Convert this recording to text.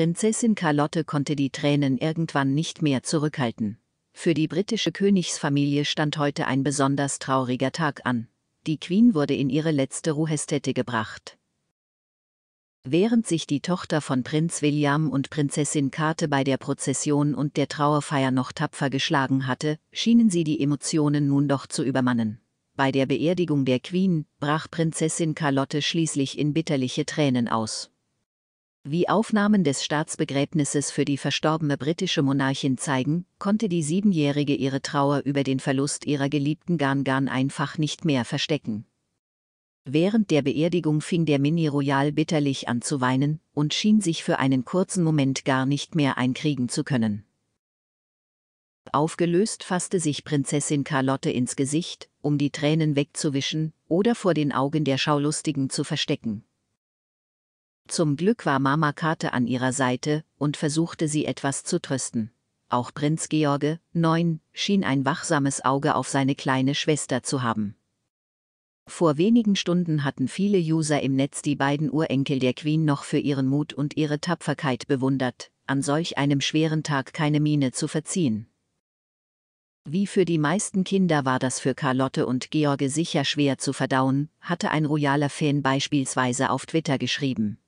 Prinzessin Carlotte konnte die Tränen irgendwann nicht mehr zurückhalten. Für die britische Königsfamilie stand heute ein besonders trauriger Tag an. Die Queen wurde in ihre letzte Ruhestätte gebracht. Während sich die Tochter von Prinz William und Prinzessin Kate bei der Prozession und der Trauerfeier noch tapfer geschlagen hatte, schienen sie die Emotionen nun doch zu übermannen. Bei der Beerdigung der Queen brach Prinzessin Carlotte schließlich in bitterliche Tränen aus. Wie Aufnahmen des Staatsbegräbnisses für die verstorbene britische Monarchin zeigen, konnte die Siebenjährige ihre Trauer über den Verlust ihrer geliebten Gangan einfach nicht mehr verstecken. Während der Beerdigung fing der Mini-Royal bitterlich an zu weinen und schien sich für einen kurzen Moment gar nicht mehr einkriegen zu können. Aufgelöst fasste sich Prinzessin Carlotte ins Gesicht, um die Tränen wegzuwischen oder vor den Augen der Schaulustigen zu verstecken. Zum Glück war Mama Kate an ihrer Seite und versuchte sie etwas zu trösten. Auch Prinz George, neun, schien ein wachsames Auge auf seine kleine Schwester zu haben. Vor wenigen Stunden hatten viele User im Netz die beiden Urenkel der Queen noch für ihren Mut und ihre Tapferkeit bewundert, an solch einem schweren Tag keine Miene zu verziehen. Wie für die meisten Kinder war das für Carlotte und George sicher schwer zu verdauen, hatte ein royaler Fan beispielsweise auf Twitter geschrieben.